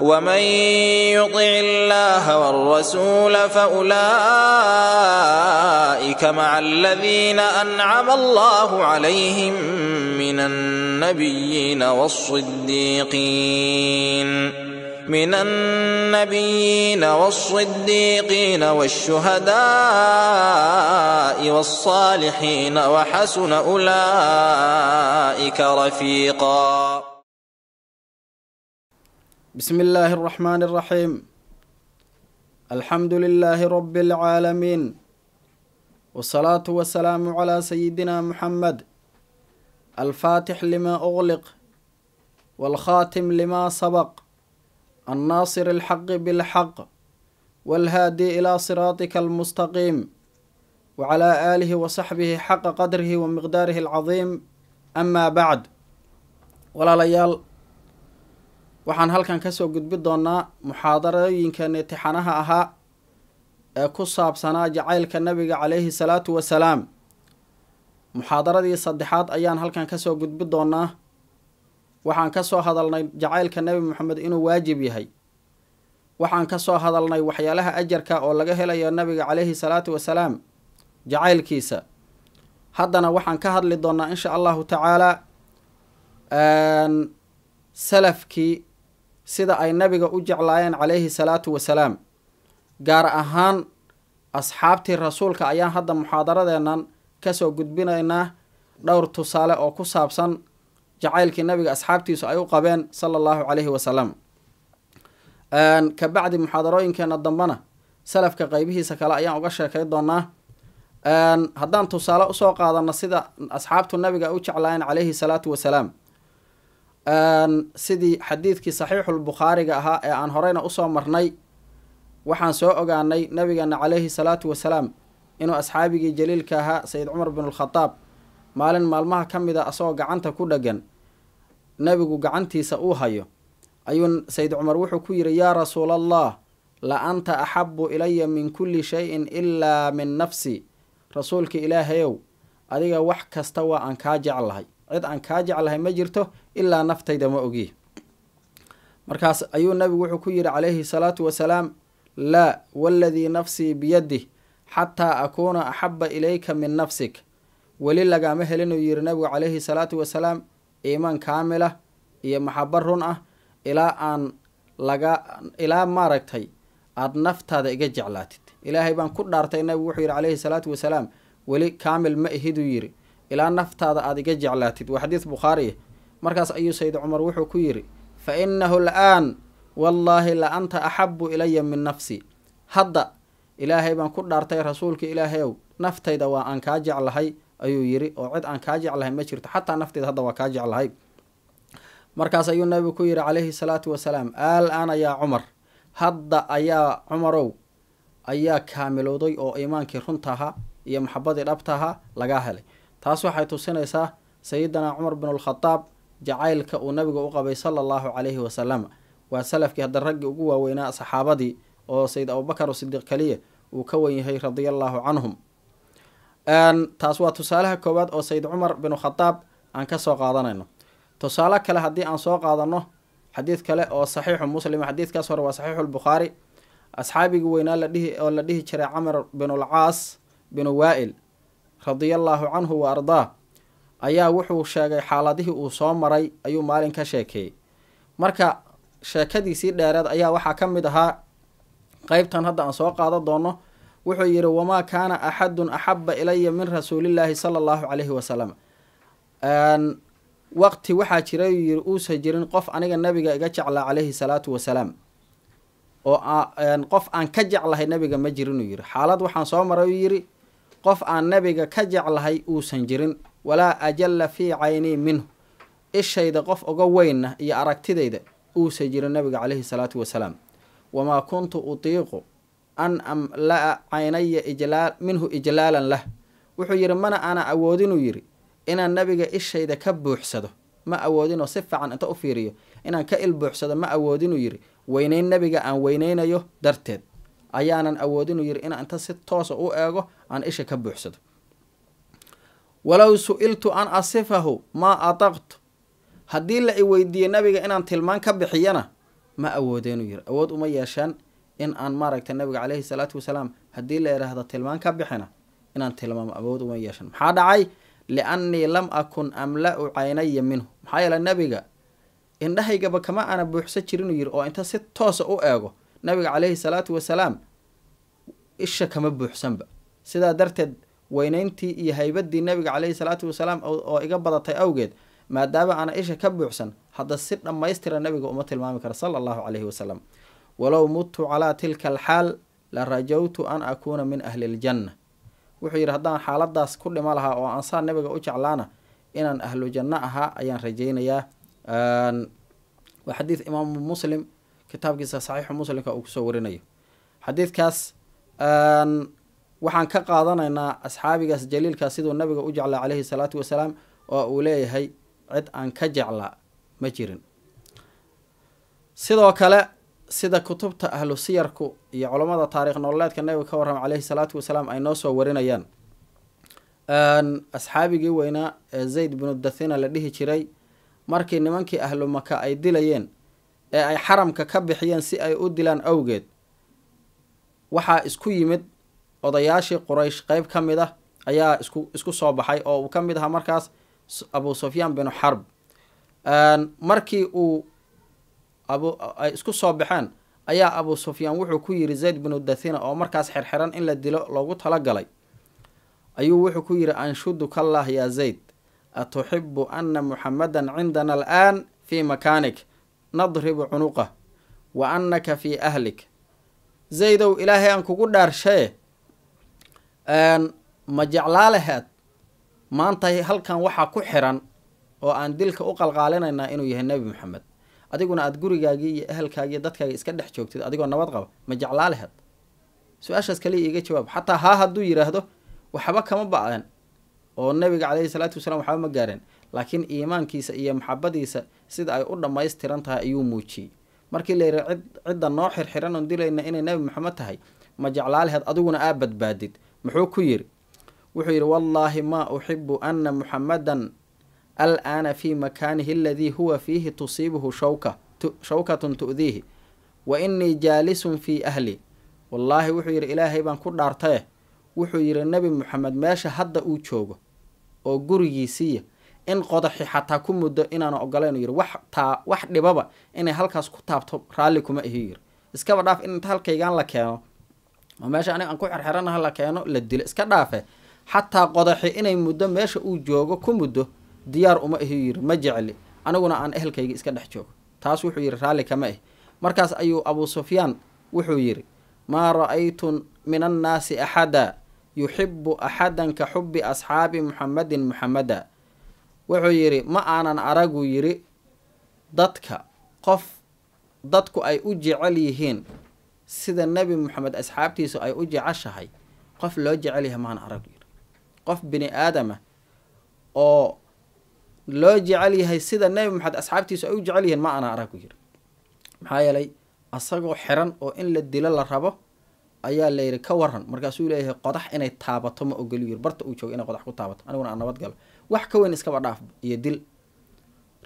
ومن يطع الله والرسول فاولئك مع الذين انعم الله عليهم من النبيين والصديقين من النبيين والصديقين والشهداء والصالحين وحسن اولئك رفيقا بسم الله الرحمن الرحيم الحمد لله رب العالمين والصلاة والسلام على سيدنا محمد الفاتح لما أغلق والخاتم لما سبق الناصر الحق بالحق والهادي إلى صراطك المستقيم وعلى آله وصحبه حق قدره ومقداره العظيم أما بعد ولا ليال waxaan halkan kasoo gudbi doonaa muxaadarooyinka nitixanaha ahaa ee ku saabsanaa jacaylka nabiga calayhi salaatu wasalaam muxaadaradii saddexaad ayaan halkan kasoo gudbi doonaa waxaan kasoo hadalnay jacaylka nebi moxamed inuu waajib yahay waxaan kasoo hadalnay waxyaalaha ajarka oo laga helayo nabiga caleyhi salaatu wasalaam jacaylkiisa haddana waxaan ka hadli doonaa insha allahu tacaalaa salafkii sida ay nabiga u jeclaayeen calayhi salaatu wasalaam gaar ahaan asxaabtii rasuulka ayaan hadda muxaadaradeennan kasoo gudbinaynaa dhowr tusaale oo ku saabsan jacaylkii nabiga asxaabtiisu ay u qabeen sala allahu calayhi wasalam kabacdi muxaadarooyinkeenna dambena salafka qeybihiisa kale ayaan uga sheekay doonaa haddaan tusaale usoo qaadano sida asxaabtu nabiga u jeclaayeen calayhi salaatu wasalaam Ehm, sidii xadiidkii saxiixulbukhaariga ahaa ee aan horeyna usoo marnay waxaan soo ogaanay nabigeena caleyhi salaatu wasalaam inuu asxaabigii jaliilka ahaa sayid cumar binulkhadaab maalin maalmaha ka mid a asagoo gacanta ku dhagan nebigu gacantiisa uu hayo ayuu sayid cumar wuxuu ku yidhi yaa rasuulallah la anta axabu ilaya min kulli shay-in ilaa min nafsi rasuulka ilaahayow adiga wax kasta waa aan kaa jeclahay cid aan kaa jeclahay ma jirto ilaa naftayda ma ogiy markaas ayuu nabigu wuxuu ku yidhi calayhi salaatu wasalaam laa waladii nafsii biyaddi xataa akuuna axabba ilayka min nafsik weli lagaama helin uu yidhi nebigu calayhi salaatu wasalaam iimaan kaamila iyo maxaba run ah ilaa aan laga ilaa maaragtay aad naftaada iga jeclaatid ilaahay baan ku dhaartay nabigu wuxuu yidhi calayhi salaatu wasalaam weli kaamil ma ihiduu yidhi ilaa naftaada aad iga jeclaatid waa xadiis bukhaariya markaas ayuu sayid cumar wuxuu ku yidhi fa innahu la'aan wallaahi la anta axabu ilaya min nafsi hadda ilaahay baan ku dhaartay rasuulka ilaahayow naftayda waa aan kaa jeclahay ayuu yidhi oo cid aan kaa jeclahay ma jirto xataa naftayda hadda waa kaa jeclahay markaas ayuu nabigu ku yidhi calayhi salaatu wasalaam al ana yaa cumar hadda ayaa cumarow ayaa kaamilowday oo iimaankii runtaha iyo maxabadii dhabtaha lagaa helay taas waxay tusinaysaa sayidina cumar bin alkhadaab jacaylka uu nabiga u qabay sala allahu calayhi wasalam waa salafkii hadda raggii ugu waaweynaa saxaabadii oo sayid abubakar sidiiq keliya uu ka wen yahay radia allahu canhum taas waa tusaalaha koowaad oo sayid cumar binu khadaab aan soo qaadanayno tusaale kale haddii aan soo qaadano xadiid kale oo saxiixu muslim xadiid kaas hore waa saxiixu lbukhaari asxaabigii weynaa ladhihi oo la dhihi jiray camar binulcaas binu waail radiallaahu canhu wa ardaa ayaa wuxuu sheegay xaaladihii uu soo maray ayuu maalin ka sheekeeyey marka sheekadiisii dheereed ayaa waxaa ka mid ahaa qeybtan hadda aan soo qaada doono wuxuu yidhi wamaa kaana axadun axabba ilaya min rasuulillaahi sala allahu calayhi wasalam waqti waxaa jira yuu yidhi uusan jirin qof aniga nabiga iga jeclaa calayhi salaatu wasalaam oo qof aan ka jeclahay nabiga ma jirinuu yiri xaalad waxaan soo maray uu yiri qof aan nebiga ka jeclahay uusan jirin walaa ajalla fii caynii minhu ishayda qof uga weynna iyo aragtidayda uusan jirin nabiga caleyhi salaatu wasalaam wamaa kuntu utiiqu an amla caynaya ijlaal minhu ijlaalan lah wuxuu yidhi mana aana awoodinuu yidhi inaan nabiga ishayda ka buuxsado ma awoodinoo si fiican inta u fiiriyo inaan ka ilbuuxsado ma awoodinuu yidhi weyneyn nebiga aan weyneynayo darteed ayaanan awood yiri inaan inta si toosa ah u eego aan isha ka buuxsado walow su-iltu an asifahu maa ataqtu haddii la i weydiiyo nabiga inaan tilmaan ka bixiyana ma awoodo yiri awood uma yeeshaan in aan maaragta nabiga caleyhi salaatu wasalaam haddii la idhaahdo tilmaan ka bixina inaan tilmaamo awood uma yeeshan maxaa dhacay liannii lam akun amla-u caynaya minhu maxaa yeele nabiga indhahaygaba kama aana buuxsan jirinu yiri oo inta si toosa ah u eego nabiga calayhi salaatu wasalaam isha kama buuxsanba sidaa darteed weyneyntii iyo haybadii nabiga caleyhi salaatu wasalaam oo iga badatay awgeed maadaama aana isha ka buuxsan hadda si dhammaystira nabiga uma tilmaami kara sala allahu caleyhi wasalam walow mutu calaa tilka alxaal la rajawtu an akuuna min ahli ljanna wuxuu yidhi haddaan xaaladaas ku dhimo lahaa oo ansaa nabiga u jeclaana inaan ahlu janno ahaa ayaan rajaynayaa waa xadiid imaamu muslim kitaabkiisa saxiixu muslimka uu kusoo warinayo xadiidkaas waxaan ka qaadanaynaa asxaabigaas jaliilkaa siduu nabiga u jeclaa caleyhi salaatu wasalaam oo uu leeyahay cid aan ka jeclaa ma jirin sidoo kale sida kutubta ahlu siyarku iyo culammada taarikh nololeedka nabiga ka warrama caleyhi salaatu wasalaam ay noo soo warinayaan asxaabigii weynaa ee zayd binu dathina la dhihi jiray markii nimankii ahlu maka ay dilayeen ee ay xaramka ka bixiyeen si ay u dilaan awgeed waxaa isku yimid odayaashii quraysh qeyb ka mid ah ayaa isku isku soo baxay oo uu ka mid ahaa markaas abu sufyaan binu xarb markii uu abu ay isku soo baxeen ayaa abu sufyaan wuxuu ku yidhi zayd binu dathina oo markaas xerxeran in la dilo loogu talagalay ayuu wuxuu ku yidhi anshuduka allah yaa zayd atuxibu ana muxamadan cindana alaan fii makaanik nadribu cunuqa wa annaka fii ahlik zaydow ilaahay aan kugu dhaarshee ma jeclaalahaad maanta halkan waxaa ku xiran oo aan dilka u qalqaalinaynaa inuu yahay nebi maxamed adiguna aad gurigaagii iyo ahalkaagii dadkaagii iska dhex joogtid adigoo nabad qaba ma jeclaalahaad su-aashaas kaliya iiga jawaab xataa haa hadduu yidhaahdo waxba kama ba oo nebiga caleyhi salaatu wasalaam waxba ma gaareen laakiin iimaankiisa iyo maxabadiisa sida ay u dhammaystiran tahay ayuu muujiyey markii la yidhi cidda noo xirxiran oon dilayna inay nebi maxamed tahay ma jeclaalaheed adiguna aa badbaadid muxuu ku yidhi wuxuu yidhi wallaahi maa uxibu anna muxamadan aana fii makaanihi aladii huwa fiihi tusiibuhu shawka shawkatun tu'diihi wa innii jaalisun fii ahli wallaahi wuxuu yidhi ilaahay baan ku dhaartaye wuxuu yidhi nebi moxamed meesha hadda uu joogo oo gurigiisiiya in qodaxi xataa ku muddo inaan ogolayn yiri wax wax dhibaba inay halkaas ku taabto raalli kuma ahi yiri iskaba dhaaf in inta halkaygaan la keeno oo meesha aniga aan ku xirxiranaha la keeno la dilo iska dhaafe xataa qodaxi inay muddo meesha uu joogo ku muddo diyaar uma ahi yiri ma jecli aniguna aan ehelkayga iska dhex joogo taas wuxuu yidhi raalli kama ah markaas ayuu abuu sufyaan wuxuu yiri maa ra-aytu min annaasi axada yuxibu axadan ka xubi asxaabi muxamedin muxameda wuxuu yidhi ma aanan aragu yidhi dadka qof dadku ay u jecel yihiin sida nebi muxamed asxaabtiisu ay u jeceshahay qof loo jecel yahay maan aragu yidhi qof bini aadama oo loo jecel yahay sida nebi moxamed asxaabtiisu ay u jecel yihiin ma aanan aragu yidhi maxaa yeelay asagoo xiran oo in la dilo la rabo ayaa layidhi ka waran markaasuu leeyahay qodax inay taabato ma ogol yiri barta uu jooga inay qodax ku taabato aniguna aan nabad wax ka weyn iskaba dhaaf iyo dil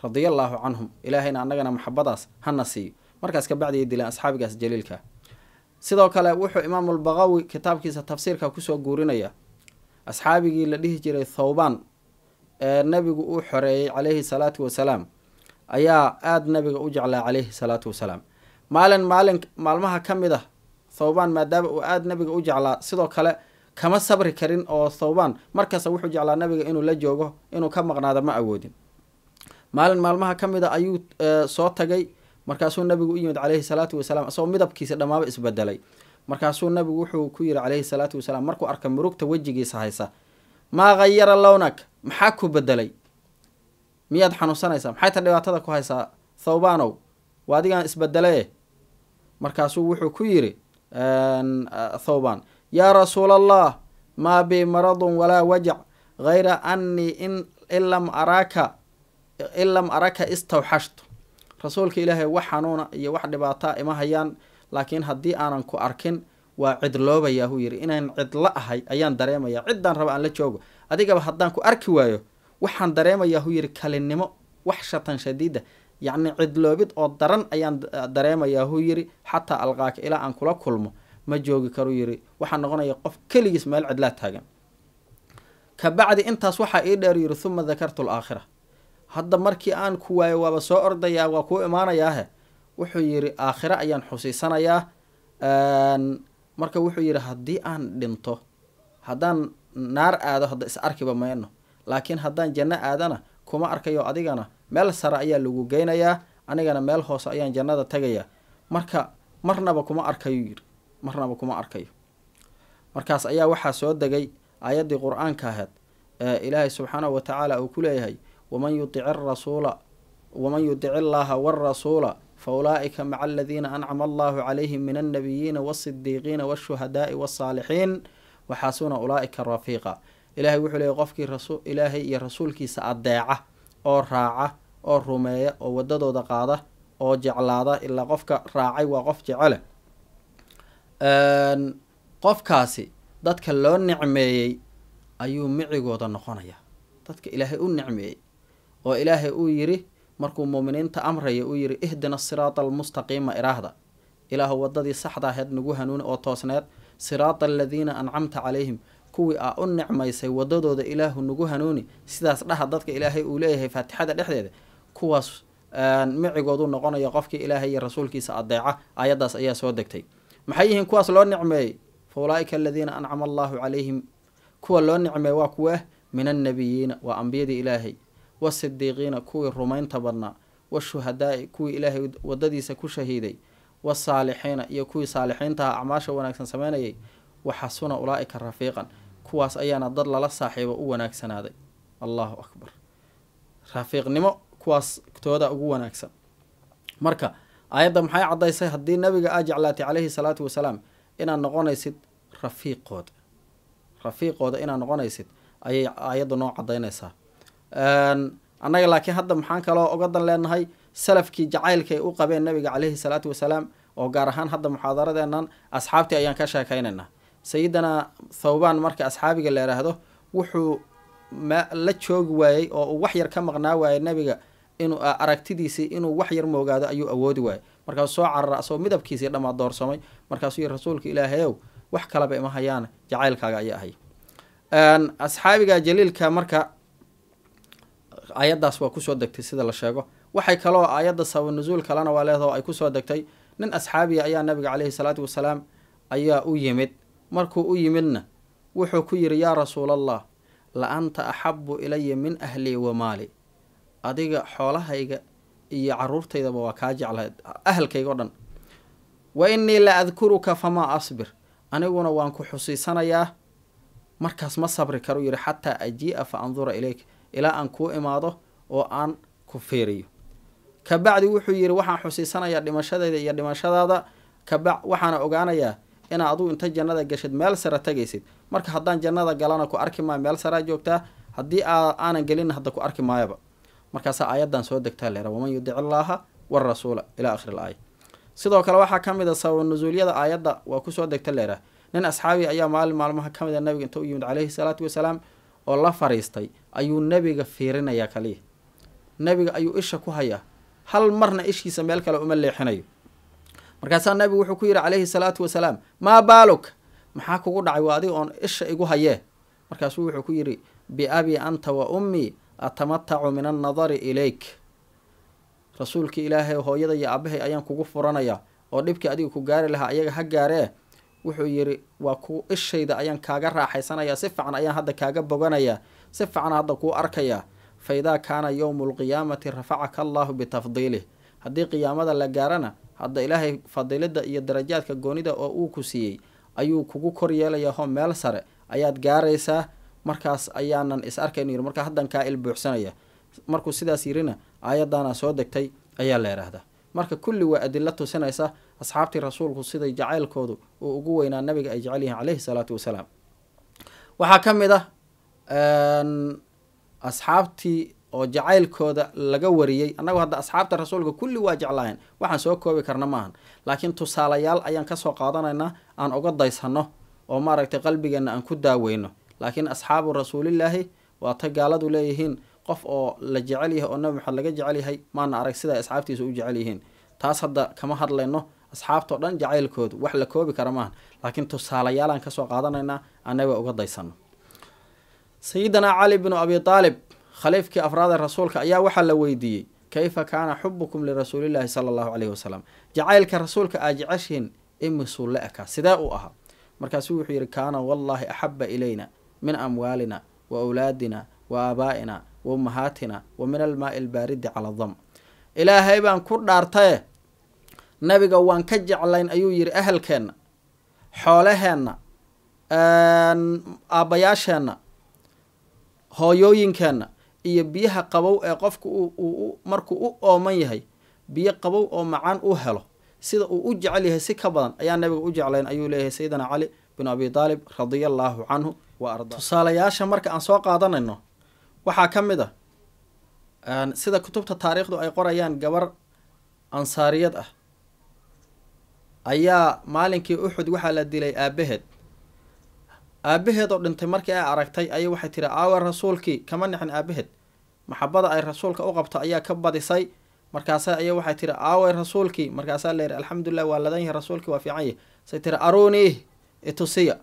radiallaahu canhum ilaahayna annagana maxabadaas hana siiyo markaas kabacdiay dileen asxaabigaas jaliilka sidoo kale wuxuu imaamulbaqawi kitaabkiisa tafsiirka kusoo guurinaya asxaabigii la dhihi jiray thawbaan ee nabigu uu xoreeyey calayhi salaatu wasalaam ayaa aada nabiga u jeclaa calayhi salaatu wasalaam maalin maalin maalmaha ka mid ah thawbaan maadaama uu aada nabiga u jeclaa sidoo kale kama sabri karin oo thawbaan markasta wuxuu jeclaa nabiga inuu la joogo inuu ka maqnaada ma awoodin maalin maalmaha ka mid a ayuu eh, soo tagay markaasuu nabigu u yimid caleyhi salaatu wasalaam isagoo midabkiisa dhammaaba isbedelay markaasuu nabigu wuxuu ku yiri caleyhi salaatu wasalaam markuu arkay murugta wejigiisa haysa maa hayara lownak maxaa ku bedelay miyaad xanuunsanaysaa maxay ta dhibaatada ku haysaa thawbaanow waa adigaan isbedele markaasuu wuxuu ku yiri Eh, thawban yaa rasuul allah maa bi maradun walaa wajac hayra annii in lam araaka in lam araka istawxashtu rasuulka ilaahay wax xanuuna iyo wax dhibaataa ima hayaan laakiin haddii aanan ku arkin waa cidloobayaa huu yidhi inaan cidla ahay ayaan dareemayaa ciddaan raba aan la joogo adigaba haddaan ku arki waayo waxaan dareemayaa huu yidhi kalinnimo wax shatan shadiida yacni cidloobid oo daran ayaan ah, dareemayaa huu yiri xataa alqaaka ilaa aan kula kulmo ma joogi karuu yiri waxaa noqonaya qof keligiis meel cidlaa taagan kabacdi intaas waxaa ii dheer yiri huma dakartu alaakhira hadda markii aan ku waayo waaba soo ordayaa waa kuu imaanayaahe wuxuu yiri aakhira ayaan xusiisanayaa marka wuxuu yidhi haddii aan dhinto haddaan naar aado hadda is arkiba mayno laakiin haddaan janno aadana kuma arkayo adigana meel sare ayaa lagu geynayaa anigana meel hoose ayaan jannada tegayaa marka marnaba kuma arkayo yiri marnaba kuma arkayo markaas ayaa waxaa soo degay aayaddii qur-aanka ahayd ee ilaahay subxaanahu wa tacaala uu ku leeyahay waman yudici arasuula waman yudici allaaha waarasuula fa ulaa'ika maca aladiina ancama allahu calayhim min annabiyiina waasidiiqiina waashuhadaa'i waasaalixiin waxaasuna ulaa'ika rafiiqa ilaahay wuxuu leeyay qofkii rasu ilaahay iyo rasuulkiisa addeeca oo raaca oo rumeeya oo waddadooda qaada oo jeclaada ilaa qofka raacay waa qof jecele qofkaasi dadka loo nicmeeyey ayuu micigooda noqonaya dadka ilaahay u nicmeeyey oo ilaahay uu yiri markuu muminiinta amraya uu yiri ihdina siraada almustaqiima iraahda ilaahu waddadii saxda ahayd nagu hanuuni oo toosneed siraada aladiina ancamta calayhim kuwii aa u nicmaysay wadadooda ilaahu nagu hanuuni sidaas dhaha dadka ilaahay uu leeyahay faatixada dhexdeeda kuwaas micigoodu noqonaya qofkii ilaahay iyo rasuulkiisa adeeca ayadaas ayaa soo degtay maxay yihiin kuwaas loo nicmeeyey fa ulaaika aladiina ancama allahu calayhim kuwa loo nicmeey waa kuwaa min annabiyiina waa ambiyadii ilaahay wasidiiqiina kuwii rumaynta badnaa washuhadaai kuwii ilaahay wadadiisa ku shahiiday wasaalixiina iyo kuwii saalixiintaha ah, acmaasha wanaagsan samaynayay waxasuna ulaaika rafiiqan kuwaas ayaana dad lala saaxiibo u wanaagsanaaday allahu akbar rafiiqnimo kuwaas tooda ugu wanaagsan marka aayadda maxay caddaysay haddii nabiga aa jeclaatay caleyhi salaatu wasalaam inaad noqonaysid rafiiqooda rafiiqooda inaad noqonaysid ayay aayadda noo cadaynaysaa annaga laakiin hadda maxaan kaloo oga dan leenahay salafkii jacaylka u qabeen nabiga caleyhi salaatu wasalaam oo gaar ahaan hadda muxaadaradeennan asxaabtii ayaan ka sheekaynaynaa sayidana thawbaan marka asxaabiga la yidhaahdo wuxuu la joogi waayey oo uu waxyar ka maqnaa waayey nabiga inuu aragtidiisii inuu wax yar moogaado ayuu awoodi waayey markaasuu soo carara asagoo midabkiisii dhammaa doorsamay markaasuu yii rasuulka ilaahayow wax kalaba ima hayaan jacaylkaaga ayaa ahay asxaabiga jaliilka marka ayaddaas waa kusoo degtay sida la sheego waxay kaloo ayadda sabab nusuul kalena waa leedaho ay kusoo degtay nin asxaabiya ayaa nabiga caleyhi salaatu wasalaam ayaa u yimid markuu u yimidna wuxuu ku yidhi yaa rasuulallah la anta axabu ilaya min ahlii wa maali adiga xoolahayga iyo caruurtaydaba waa kaa jeclayd ahalkayga o dhan wa innii la adkuruka famaa asbir aniguna waan ku xusiisanayaa markaas ma sabri karuu yidhi xataa ajii'a fa andura ilayk ilaa aan kuu imaado oo aan ku fiiriyo kabacdi wuxuu yidhi waxaan xusiisanayaa dhimashadayda iyo dhimashadaada kaba waxaana ogaanayaa inaa aduu inta jannada gashid meel sare tagaysid marka haddaan jannada galana ku arki maayo meel saraa joogtaa haddii aanan gelinna hadda ku arki maayaba markaasaa aayadan soo degtaa leera waman yudic illaaha warasuula ilaa akhiri l sidoo kale waxaa ka mid a ah sababnusuulyada aayadda waa kusoo degta leera nin asxaabi ah ayaa maalin maalmaha ka mid a ah nabiga inta u yimid caleyhi salaatu wasalaam oo la fariistay ayuu nebiga fiirinayaa kaliya nebiga ayuu isha ku hayaa hal marna ishiisa meel kale uma leexinayo markaasaa nabigu wuxuu ku yidhi calayhi salaatu wasalaam maa baaluk maxaa kugu dhacay waa adig oon isha igu hayee markaasuu wuxuu ku yidhi biabi anta wa ummii atamatacu min annadari ilayk rasuulkii ilaahay hooyada iyo aabahay ayaan kugu furanaya oo dhibkii adiga ku gaari lahaa ayaga ha gaaree wuxuu yidhi waa ku ishayda ayaan kaaga raaxaysanayaa si fiican ayaan hadda kaaga boganayaa si fican hadda kuu arkayaa fa idaa kaana yowmu alqiyaamati rafacaka allaahu bitafdiilih haddii qiyaamada la gaarana hadda ilaahay fadilada iyo darajaadka goonida oo uu ku siiyey ayuu kugu koryeelaya hoo meel sare ayaad gaaraysaa markaas ayaanan is arkayn yiri marka haddan kaa il markuu sidaas yirina aayadaana soo degtay ayaa la yidhaahdaa marka kulli waa adilo tusinaysa asxaabtii rasuulku siday jacaylkoodu uu ugu weynaa nabiga ay jecel yihiin caleyhi salaatu wasalaam waxaa ka mid ah asxaabtii oo jacaylkooda laga wariyey annagoo hadda asxaabta rasuulka kulli waa jeclaahyn waxaan soo koobi karna maahan laakiin tusaalayaal ayaan kasoo qaadanaynaa aan uga daysano oo maaragtay qalbigeenna aan ku daaweyno laakiin asxaabu rasuulilaahi waa ta gaaladu leeyihiin qof oo la jecel yahay oo nabi maxamed laga jecel yahay maana arag sidaa asxaabtiisa u jecel yihiin taas hadda kama hadlayno asxaabtao dhan jacaylkoodu wax la koobi kara maahan laakiin tusaalayaalaan kasoo qaadanaynaa annaga uga daysano sayidinaa cali binu abi aalib khaliifkii afraade rasuulka ayaa waxaa la weydiiyey kayfa kaana xubukum lirasuulillaahi sala allahu caleyhi wasalam jacaylka rasuulka aa jeceshiin imisuu la ekaa sidee uu ahaa markaasuu wuxuu yidhi kaana wallaahi axaba ilayna min amwaalina wa awlaadina wa aabaa'ina wa ummahaatina wa min almaai albaaridi cala dam ilaahay baan ku dhaartaye nabiga waan ka jeclayn ayuu yidhi ahalkeenna xoolaheenna aabbayaasheenna hooyooyinkeenna iyo biyaha qabow ee qofka markuu u ooman yahay biyo qabow oo macaan u helo sida uu u jecel yahay si ka badan ayaa nabiga u jeclayn ayuu leeyahay sayidina cali binu abi taalib radiallaahu canhu wa arda tusaalayaasha marka aan soo qaadanayno waxaa ka mid a ah, sida kutubta taariikhdu ay qorayaan gabar ansaariyad ah ayaa maalinkii uxud waxaa la dilay aabaheed aabaheed oo dhintay markii ay aragtay ayay waxay tihi aawe rasuulkii kama nixin aabaheed maxabada ay rasuulka u qabto ayaa ka badisay markaasa aya waxay tiri aawey rasuulkii markaasaa layihi alxamdulilah waa ladan yahay rasuulkii waa fiican yahy say tiri aruni itusiya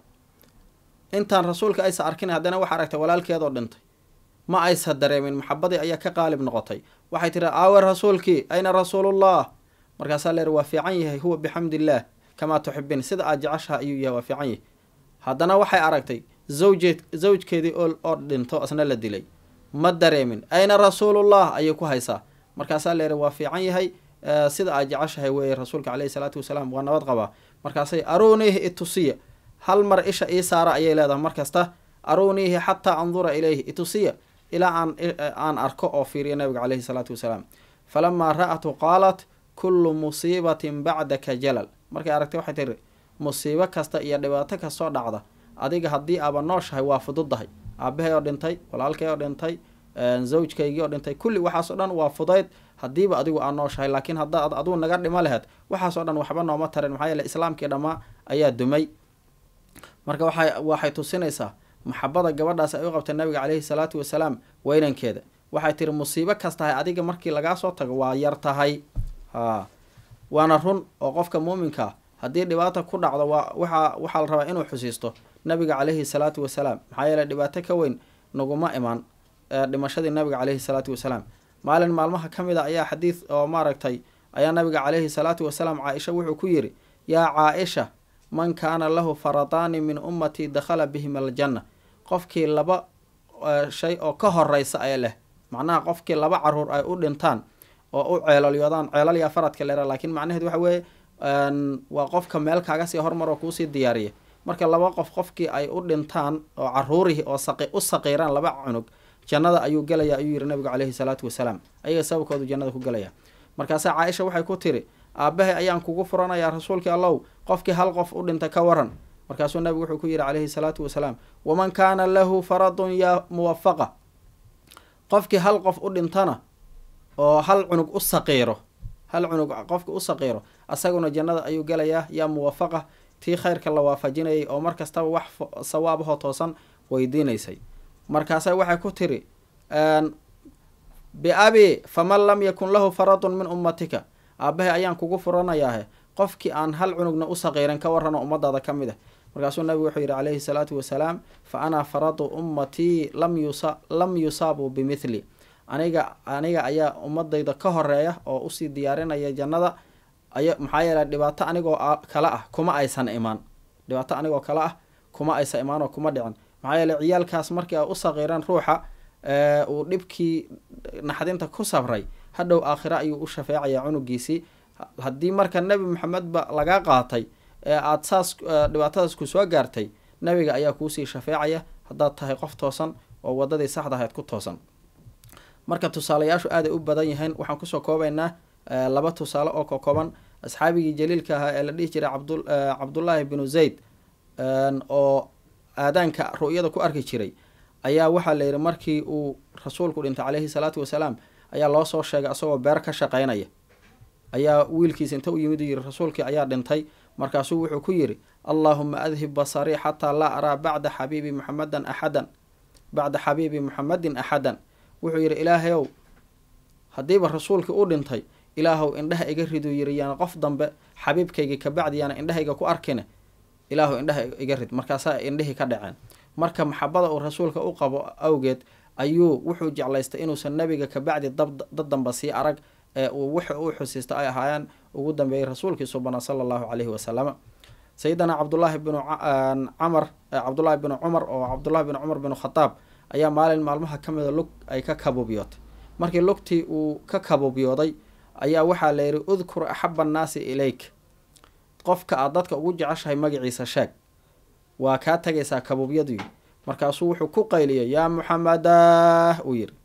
intaan rasuulka aysa arkin haddana waxa aragtay walaalkeedoo dhintay ma aysa dareemin maxabadii ayaa ka qaalib noqotay waxay tiri aawe rasuulkii ayna rasuulullah markaasaa layihi waa fiican yahay huwa bixamdillaah kamaa tuxibin sida aad jeceshaha ayuu yahay waa fiican yahy haddana waxay aragtay zawjee zawjkeedii oo dhinto isna la dilay ma dareemin ayna rasuulullah ayay ku haysaa markaasaa leehi waa fiican yahay eh, sida aad jeceshahay weeye rasuulka caleyhi salaatu wasalaam waa nabad qabaa markaasay aruuniihi itusiya hal mar isha ii saara ayay leedahay markasta aruuniihi xataa andura ilayhi itusiya ilaa aan eh, aan arko oo fiiriya nabiga caleyhi salaatu wasalaam falamaa ra-atu qaalat kullu musiibatin bacdaka jalal markay aragtay waxay tiri musiibo kasta iyo dhibaato kastoo dhacda adiga haddii aba nooshahay waa fududdahay aabahay oo dhintay walaalkay oo dhintay zawjkaygii oo dhintay kulli waxaasoo dhan waa fudayd haddiiba adigu aad nooshahay laakiin haddaad aduu naga dhima laheed waxaasoo dhan waxba nooma tarin maxaa yeele islaamkii dhammaa ayaa dumay marka waa waxay tusinaysaa maxabada gabadhaas ay u qabtay nabiga caleyhi salaatu wasalaam weynankeeda waxay tiri musiibo kastahay adiga markii lagaa soo tago waa yar tahay waana run oo qofka muuminkaa haddii dhibaata ku dhacdo waa waxa waxaa la rabaa inuu xusiisto nabiga calayhi salaatu wasalaam maxaa yeele dhibaato ka weyn naguma imaan dhimashadii nabiga caleyhi salaatu wasalaam maalin maalmaha ka mid a ah ayaa xadiid oo maaragtay ayaa nabiga caleyhi salaatu wasalaam caaisha wuxuu ku yidhi yaa caa-isha man kaana lahu faradaani min ummatii dakhala bihim aljanna qofkii laba shay oo ka horeysa ay leh macnaha qofkii laba caruur ay u dhintaan oo u ceelolyoodaan ceelal yaa faradka leera laakiin macnaheed waxa weeye waa qofka meel kaaga sii hormar oo kuusii diyaariya marka laba qof qofkii ay u dhintaan oo caruurihii oo u saqiiraan laba cunug jannada ayuu gelaya ayuu yihi nabigu caleyhi salaatu wasalaam ayaga sababkoodu jannada ku gelaya markaasaa caaisha waxay ku tiri aabahay ayaan kugu furanayaa rasuulkii allow qofkii hal qof u dhinta ka waran markaasuu nabigu wuxuu ku yihi caleyhi salaatu wasalaam waman kaana lahu faradun ya muwafaqa qofkii hal qof u dhintana oo hal cunug u saqiiro hal cunug qofka u saqiiro asaguna jannada ayuu gelayaa yaa muwafaqa tii khayrka la waafajinayay oo mar kastaba wax sawaabaho toosan weydiinaysay markaasay waxay ku tiri biabi faman lam yakun lahu faradun min ummatika aabbahay ayaan kugu furanayaahe qofkii aan hal cunugna u saqiirin ka warran oo ummadaada ka mid ah markaasuu nabigu wuxuu yidhi calayhi salaatu wasalaam fa anaa faradu ummatii lam yusaabuu bimithli aniga aniga ayaa ummadayda ka horeeya oo usii diyaarinaya jannada ay maxaa yeele dhibaato anigoo kale ah kuma aysan imaan dhibaato anigoo kale ah kuma aysan imaan oo kuma dhicin maxaa yeele ciyaalkaas markii ay u saqiiran ruuxa uu dhibkii naxdinta ku sabray hadhow aakhira ayuu u shafeecaya cunugiisii haddii marka nebi maxamedba laga qaatay ee aada saas dhibaatadaas ku soo gaartay nebiga ayaa kuusii shafeecaya haddaad tahay qof toosan oo wadadii saxda ahayd ku toosan marka tusaalayaashu aaday u badan yahayn waxaan kusoo koobaynaa eh, laba tusaale oo kokooban asxaabigii jaliilka ahaa ee la dhihi jiray cabdulaahi eh, binu zayd oo aadaanka ru'yada ku arki jiray ayaa waxaa la markii uu rasuulku dhintay caleyhi salaatu wasalaam ayaa loo soo sheegay asagoo beer ka shaqaynaya ayaa wiilkiisa inta u yimid u yiri rasuulkii ayaa dhintay markaasuu wuxuu ku yidhi allaahuma adhib basarii xataa laa araa bacda xabiibi muxamadan axadan bacda xabiibi muxamadin axadan wuxuu yidhi ilaahayow haddiiba rasuulkii u dhintay ilaahow indhaha iga riduu yidhi yaana qof dambe xabiibkaygii ka bacdi yaana indhahayga ku arkine ilaahow indhaha iga rid markaasaa indhihii ka dhaceen marka maxabada uu rasuulka u qabo awgeed ayuu wuxuu jeclaystay inuusan nebiga kabacdi dad damba sii arag ee uu waxa u xusiista ay ahaayaan ugu dambeeyay rasuulkii subana sala allahu calayhi wasalama sayidana cabdulaahi binu camar cabdullaahi binu cumar oo cabdullahi bin cumar binu khataab ayaa maalin maalmaha ka mida lug ay ka kabuubyootay markii lugtii uu ka kabuubyooday ayaa waxaa la yidhi udkur axaba annaasi ilayk qofka aad dadka ugu jeceshahay magaciisa sheeg waa kaa tagaysaa kabuubyadii markaasuu wuxuu ku qayliyay yaa muxamadah uu yidhi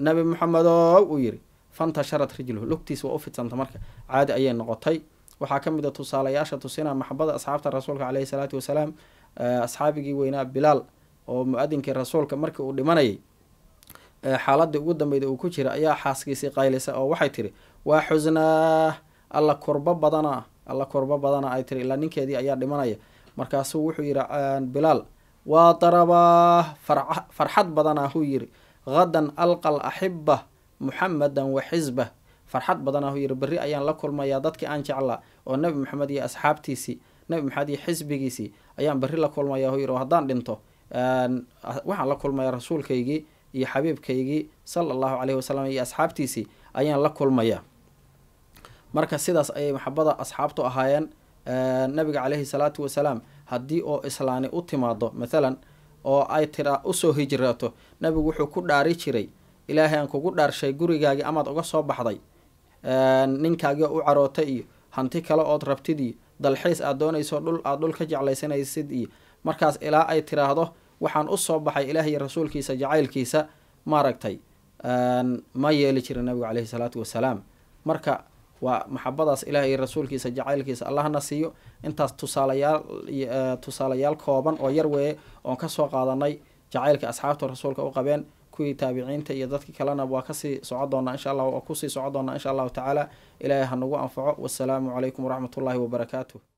nabi muxamedow uu yidhi fantasharat rijluhu lugtiis waa u fidsanta marka caadi ayay noqotay waxaa ka mid a ah tusaalayaasha tusinaa maxabada asxaabta rasuulka caleyhi salaatu wasalaam asxaabigii weynaa bilaal oo mu rasuulka markii uu dhimanayay xaaladii ugu dambeyda uu ku jira ayaa xaaskiisii qaylisa oo waxay tiri waa xusnaa alla kurbo badana alla kurbo badana ay tiri ilaa ninkeedii ayaa dhimanaya markaasuu wuxuu yidhi bilaal waa darabaa farxad badanaa huu yiri hadan alqal axiba muxamedan wa xisbah farxad badanaahu yiri berri ayaan la kulmayaa dadkii aan jeclaa oo nebi maxamed iyo asxaabtiisii nebi maxamed iyo xisbigiisii ayaan beri la kulmayaa huu yiri hadaan dhinto waxaan la kulmaya rasuulkaygii iyo xabiibkaygii sala allahu caleyhi wasalam iyo asxaabtiisii ayaan la kulmaya marka sidaas ayay maxabada asxaabtu ahaayeen nabiga caleyhi salaatu wasalaam haddii oo islaani u timaado mathalan oo ay tira usoo hijrato nabigu wuxuu ku dhaari jiray ilaahayaan kugu dhaarshay gurigaagii amaad uga soo baxday ninkaagii u carootay iyo hanti kale ood rabtid iyo dalxiis aad doonayso dhul aad dhul ka jeclaysanaysid iyo markaas ilaa ay tiraahdo waxaan u soo baxay ilaah rasuulkiisa jacaylkiisa maaragtay ma yeeli jirin nabigu caleyhi salaatu wasalaam marka waa maxabadaas ilaah rasuulkiisa jacaylkiisa allahna siiyo intaas tusaalayaal kooban oo yar weeye oon kasoo qaadanay jacaylka asxaabta rasuulka u qabeen kuwii taabiciinta iyo dadki kalena waa kasii soco doonaa insha allah oo kusii soco doonaa insha allahu tacaala ilaahay ha nagu anfaco wasalaamu calaykum waraxmatullaahi wabarakaatuh